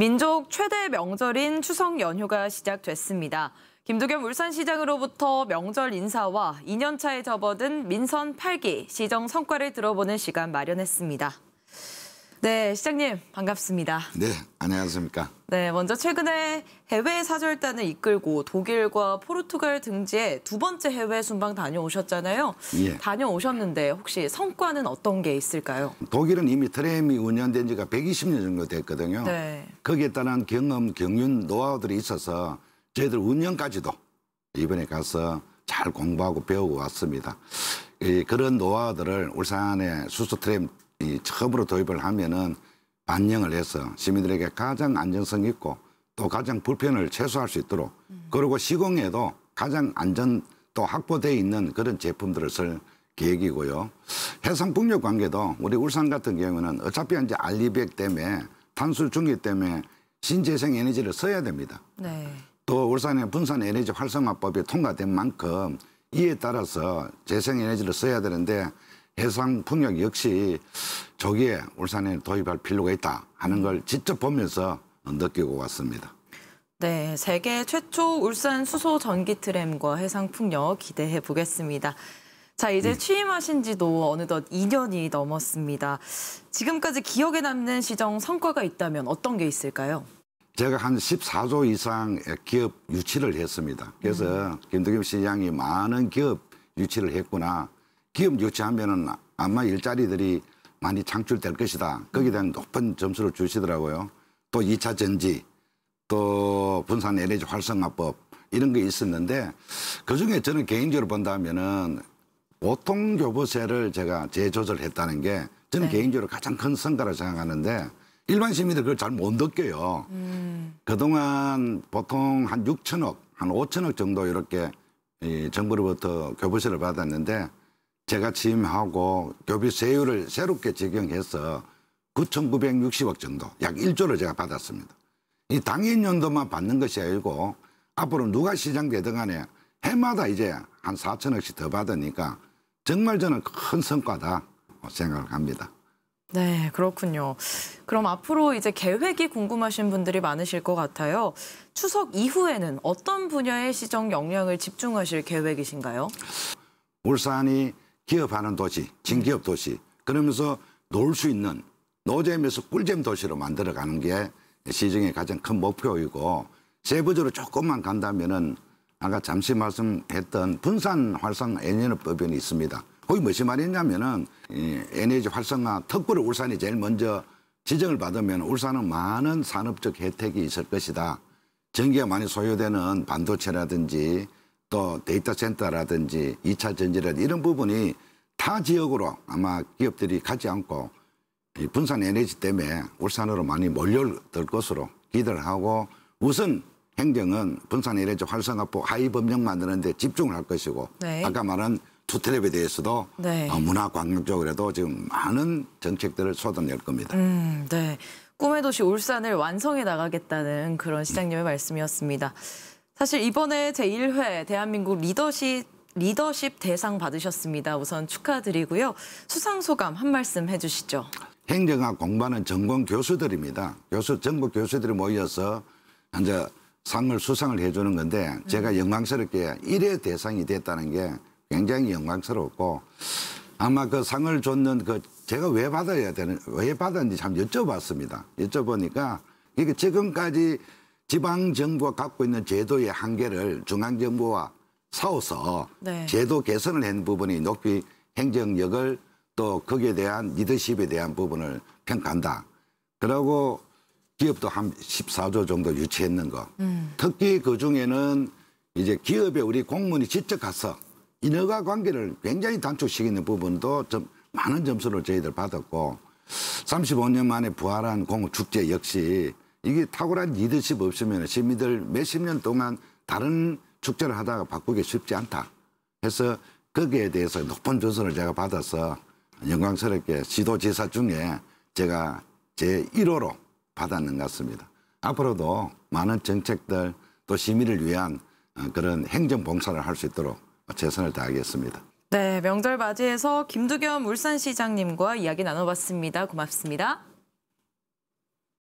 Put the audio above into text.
민족 최대 명절인 추석 연휴가 시작됐습니다. 김두겸 울산시장으로부터 명절 인사와 2년차에 접어든 민선 8기 시정 성과를 들어보는 시간 마련했습니다. 네, 시장님 반갑습니다. 네, 안녕하십니까. 네, 먼저 최근에 해외 사절단을 이끌고 독일과 포르투갈 등지에 두 번째 해외 순방 다녀오셨잖아요. 예. 다녀오셨는데 혹시 성과는 어떤 게 있을까요? 독일은 이미 트램이 운영된 지가 120년 정도 됐거든요. 네. 거기에 따른 경험, 경륜, 노하우들이 있어서 저희들 운영까지도 이번에 가서 잘 공부하고 배우고 왔습니다. 그런 노하우들을 울산의 수소 트램 이 처음으로 도입을 하면은 반영을 해서 시민들에게 가장 안전성 있고 또 가장 불편을 최소화할 수 있도록 음. 그리고 시공에도 가장 안전 또 확보돼 있는 그런 제품들을 쓸 계획이고요. 해상 풍력 관계도 우리 울산 같은 경우는 어차피 이제 알리백 때문에 탄소 중기 때문에 신재생 에너지를 써야 됩니다. 네. 또 울산의 분산 에너지 활성화법이 통과된 만큼 이에 따라서 재생 에너지를 써야 되는데 해상 풍력 역시 저기에 울산에 도입할 필요가 있다 하는 걸 직접 보면서 느끼고 왔습니다. 네, 세계 최초 울산 수소 전기 트램과 해상 풍력 기대해 보겠습니다. 자, 이제 음. 취임하신 지도 어느덧 2년이 넘었습니다. 지금까지 기억에 남는 시정 성과가 있다면 어떤 게 있을까요? 제가 한 14조 이상 기업 유치를 했습니다. 그래서 음. 김덕겸 시장이 많은 기업 유치를 했구나 기업 유치하면은 아마 일자리들이 많이 창출될 것이다. 거기에 대한 높은 점수를 주시더라고요. 또 2차 전지, 또 분산 에너지 활성화법 이런 게 있었는데 그중에 저는 개인적으로 본다면은 보통 교부세를 제가 재조절했다는 게 저는 네. 개인적으로 가장 큰 성과라 생각하는데 일반 시민들 그걸 잘 못 느껴요. 음. 그동안 보통 한 6천억, 한 5천억 정도 이렇게 이 정부로부터 교부세를 받았는데 제가 취임하고 교비 세율을 새롭게 적용해서 9,960억 정도, 약 1조를 제가 받았습니다. 이 당인 연도만 받는 것이 아니고 앞으로 누가 시장 되든 간에 해마다 이제 한 4천억씩 더 받으니까 정말 저는 큰 성과다 생각을 합니다. 네, 그렇군요. 그럼 앞으로 이제 계획이 궁금하신 분들이 많으실 것 같아요. 추석 이후에는 어떤 분야의 시정 역량을 집중하실 계획이신가요? 울산이 기업하는 도시, 진기업 네. 도시. 그러면서 놀 수 있는 노잼에서 꿀잼 도시로 만들어가는 게 시중의 가장 큰 목표이고 세부적으로 조금만 간다면은 아까 잠시 말씀했던 분산 활성 에너지법이 있습니다. 거기 무슨 말했냐면은 에너지 활성화 특구를 울산이 제일 먼저 지정을 받으면 울산은 많은 산업적 혜택이 있을 것이다. 전기가 많이 소요되는 반도체라든지 또 데이터 센터라든지 2차 전지라든지 이런 부분이 타 지역으로 아마 기업들이 가지 않고 분산 에너지 때문에 울산으로 많이 몰려들 것으로 기대를 하고 우선 행정은 분산 에너지 활성화법 하위 법령 만드는데 집중을 할 것이고 네. 아까 말한 투트랩에 대해서도 네. 어, 문화 관광 쪽으로도 지금 많은 정책들을 쏟아낼 겁니다. 음, 네. 꿈의 도시 울산을 완성해 나가겠다는 그런 시장님의 말씀이었습니다. 사실 이번에 제1회 대한민국 리더십 리더십 대상 받으셨습니다. 우선 축하드리고요. 수상 소감 한 말씀 해주시죠. 행정학 공부하는 전공 교수들입니다. 교수 전국 교수들이 모여서 이제 상을 수상을 해주는 건데 제가 음. 영광스럽게 1회 대상이 됐다는 게 굉장히 영광스럽고 아마 그 상을 줬는 그 제가 왜 받아야 되는 왜 받았는지 참 여쭤봤습니다. 여쭤보니까 이게 지금까지 지방정부가 갖고 있는 제도의 한계를 중앙정부와 싸워서 네. 제도 개선을 한 부분이 높이 행정력을 또 거기에 대한 리더십에 대한 부분을 평가한다. 그리고 기업도 한 14조 정도 유치했는 거. 음. 특히 그 중에는 이제 기업에 우리 공무원이 직접 가서 인허가 관계를 굉장히 단축시키는 부분도 좀 많은 점수를 저희들 받았고 35년 만에 부활한 공업 축제 역시 이게 탁월한 리더십 없으면 시민들 몇 십 년 동안 다른 축제를 하다가 바꾸기 쉽지 않다. 해서 거기에 대해서 높은 조선을 제가 받아서 영광스럽게 시도지사 중에 제가 제 1호로 받았는 것 같습니다. 앞으로도 많은 정책들 또 시민을 위한 어, 그런 행정봉사를 할 수 있도록 최선을 다하겠습니다. 네, 명절 맞이해서 김두겸 울산시장님과 이야기 나눠봤습니다. 고맙습니다.